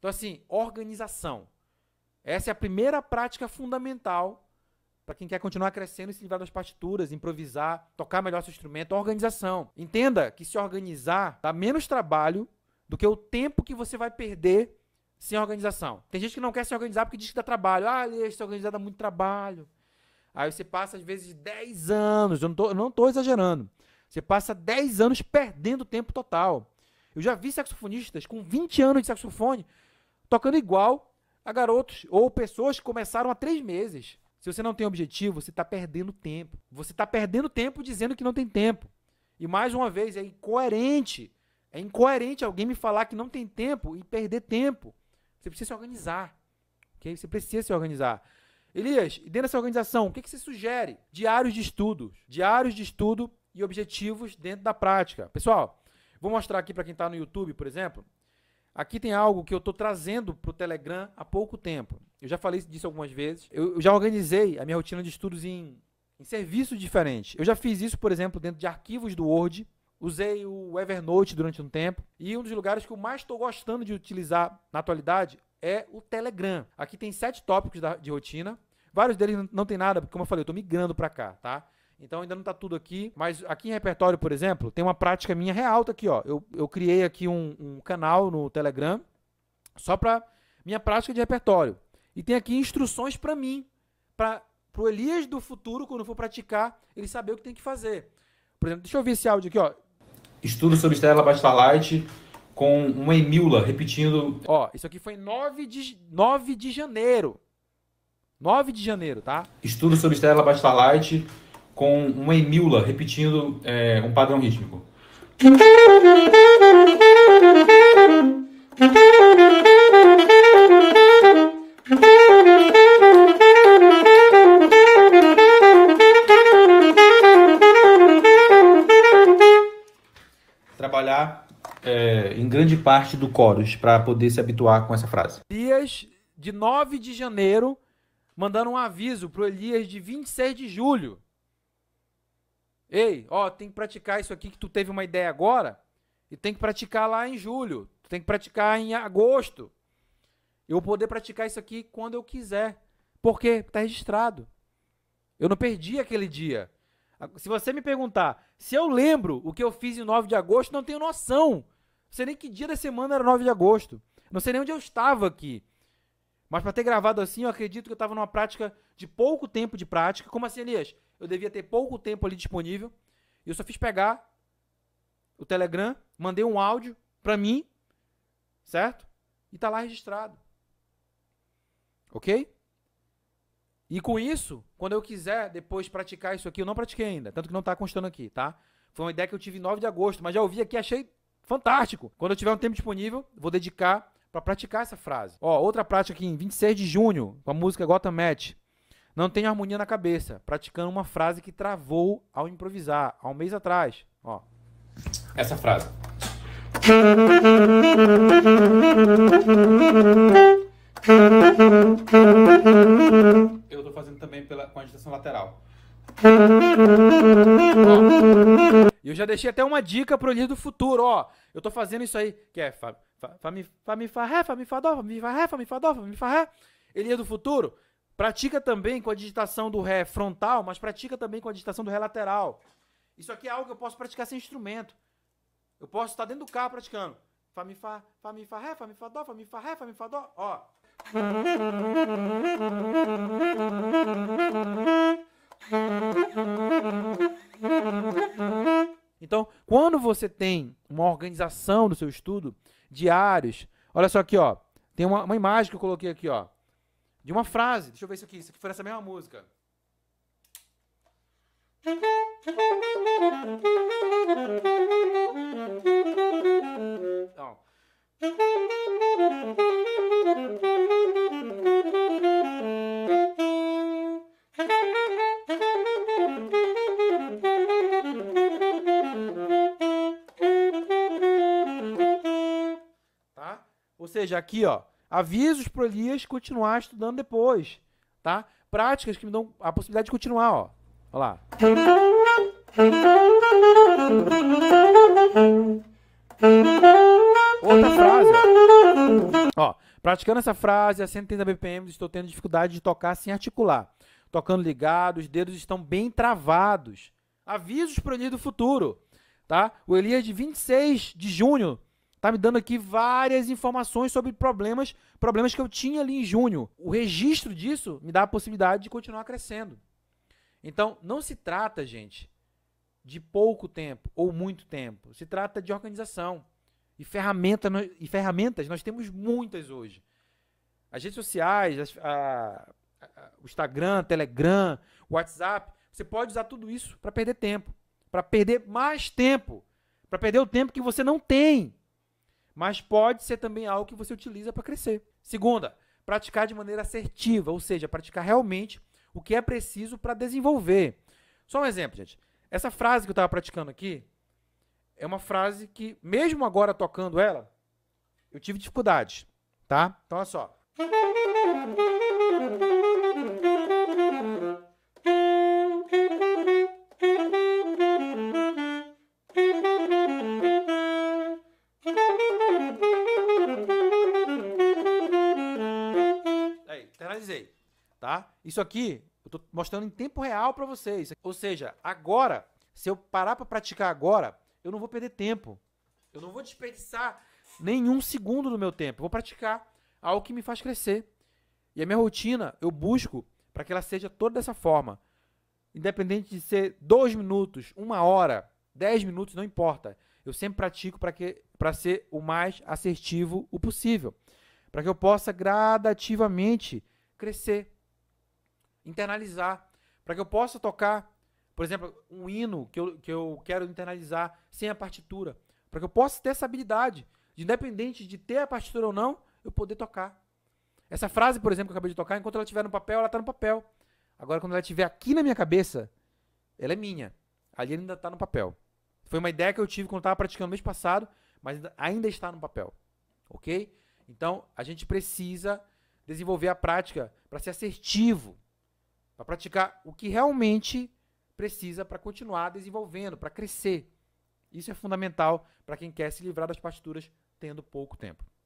Então, assim, organização. Essa é a primeira prática fundamental para quem quer continuar crescendo e se livrar das partituras, improvisar, tocar melhor seu instrumento, organização. Entenda que se organizar dá menos trabalho do que o tempo que você vai perder sem organização. Tem gente que não quer se organizar porque diz que dá trabalho. Ah, Alex, se organizar dá muito trabalho. Aí você passa, às vezes, 10 anos, eu não tô, não tô exagerando. Você passa 10 anos perdendo tempo total. Eu já vi saxofonistas com 20 anos de saxofone tocando igual a garotos ou pessoas que começaram há três meses. Se você não tem objetivo, você está perdendo tempo. Você está perdendo tempo dizendo que não tem tempo. E mais uma vez, é incoerente. É incoerente alguém me falar que não tem tempo e perder tempo. Você precisa se organizar. Okay? Você precisa se organizar. Elias, dentro dessa organização, o que, que você sugere? Diários de estudos. Diários de estudo e objetivos dentro da prática. Pessoal, vou mostrar aqui para quem está no YouTube, por exemplo. Aqui tem algo que eu estou trazendo para o Telegram há pouco tempo. Eu já falei disso algumas vezes. Eu, eu já organizei a minha rotina de estudos em, em serviços diferentes. Eu já fiz isso, por exemplo, dentro de arquivos do Word. Usei o Evernote durante um tempo. E um dos lugares que eu mais estou gostando de utilizar na atualidade é o Telegram. Aqui tem sete tópicos da, de rotina. Vários deles não, não tem nada, porque como eu falei, eu estou migrando para cá, tá? Então ainda não está tudo aqui, mas aqui em repertório, por exemplo, tem uma prática minha real, tá aqui, ó. Eu, eu criei aqui um, um canal no Telegram só para minha prática de repertório. E tem aqui instruções para mim, para o Elias do futuro, quando for praticar, ele saber o que tem que fazer. Por exemplo, deixa eu ver esse áudio aqui, ó. Estudo sobre estrela Light com uma Emila repetindo. Ó, isso aqui foi 9 de, 9 de janeiro. 9 de janeiro, tá? Estudo sobre estrela Light com uma emula repetindo é, um padrão rítmico. Trabalhar é, em grande parte do chorus para poder se habituar com essa frase. Dias de 9 de janeiro, mandando um aviso pro Elias de 26 de julho. Ei, ó, tem que praticar isso aqui que tu teve uma ideia agora e tem que praticar lá em julho, tem que praticar em agosto. Eu vou poder praticar isso aqui quando eu quiser, porque está registrado. Eu não perdi aquele dia. Se você me perguntar se eu lembro o que eu fiz em 9 de agosto, não tenho noção. Não sei nem que dia da semana era 9 de agosto. Não sei nem onde eu estava aqui. Mas para ter gravado assim, eu acredito que eu estava numa prática de pouco tempo de prática. Como assim, Elias? Eu devia ter pouco tempo ali disponível. E eu só fiz pegar o Telegram, mandei um áudio para mim, certo? E tá lá registrado. OK? E com isso, quando eu quiser depois praticar isso aqui, eu não pratiquei ainda, tanto que não tá constando aqui, tá? Foi uma ideia que eu tive 9 de agosto, mas já ouvi aqui, achei fantástico. Quando eu tiver um tempo disponível, vou dedicar para praticar essa frase. Ó, outra prática aqui, em 26 de junho, com a música Gotham Match. Não tenho harmonia na cabeça, praticando uma frase que travou ao improvisar, há um mês atrás. Ó. Essa frase. Eu estou fazendo também pela, com a agitação lateral. Ó. Eu já deixei até uma dica pro Elise do Futuro, ó. Eu estou fazendo isso aí, que é, Fábio. Fa mi fa ré, fa mi fa dó, mi ré, fa mi fa dó, mi ré. Ele é do futuro. Pratica também com a digitação do ré frontal, mas pratica também com a digitação do ré lateral. Isso aqui é algo que eu posso praticar sem instrumento. Eu posso estar dentro do carro praticando. Fá, mi, fá, fá, mi, fá, ré, fá, mi, fá, dó, fá, mi, fá, ré, fá, mi, fá, dó. Ó. Então, quando você tem uma organização do seu estudo, diários, olha só aqui, ó. Tem uma, uma imagem que eu coloquei aqui, ó. De uma frase. Deixa eu ver isso aqui. Isso aqui foi essa mesma música. Então. Ou seja, aqui, ó, avisos para Elias continuar estudando depois, tá? Práticas que me dão a possibilidade de continuar, ó. lá. Outra frase. Ó. ó, praticando essa frase assim, a 130 BPM, estou tendo dificuldade de tocar sem articular. Tocando ligado, os dedos estão bem travados. Avisos para o Elias do futuro, tá? O Elias de 26 de junho Tá me dando aqui várias informações sobre problemas, problemas que eu tinha ali em junho. O registro disso me dá a possibilidade de continuar crescendo. Então, não se trata, gente, de pouco tempo ou muito tempo. Se trata de organização. E, ferramenta, e ferramentas nós temos muitas hoje. As redes sociais, as, a, a, o Instagram, Telegram, WhatsApp, você pode usar tudo isso para perder tempo, para perder mais tempo, para perder o tempo que você não tem mas pode ser também algo que você utiliza para crescer. Segunda, praticar de maneira assertiva, ou seja, praticar realmente o que é preciso para desenvolver. Só um exemplo, gente. Essa frase que eu estava praticando aqui é uma frase que, mesmo agora tocando ela, eu tive dificuldade, tá? Então, olha só. Isso aqui eu estou mostrando em tempo real para vocês. Ou seja, agora, se eu parar para praticar agora, eu não vou perder tempo. Eu não vou desperdiçar nenhum segundo do meu tempo. Eu vou praticar algo que me faz crescer. E a minha rotina, eu busco para que ela seja toda dessa forma. Independente de ser dois minutos, uma hora, dez minutos, não importa. Eu sempre pratico para que para ser o mais assertivo o possível, para que eu possa gradativamente crescer internalizar, para que eu possa tocar, por exemplo, um hino que eu, que eu quero internalizar sem a partitura, para que eu possa ter essa habilidade, de, independente de ter a partitura ou não, eu poder tocar. Essa frase, por exemplo, que eu acabei de tocar, enquanto ela estiver no papel, ela está no papel. Agora, quando ela estiver aqui na minha cabeça, ela é minha. Ali ainda está no papel. Foi uma ideia que eu tive quando estava praticando mês passado, mas ainda está no papel. Ok? Então, a gente precisa desenvolver a prática para ser assertivo, para praticar o que realmente precisa para continuar desenvolvendo, para crescer. Isso é fundamental para quem quer se livrar das partituras tendo pouco tempo.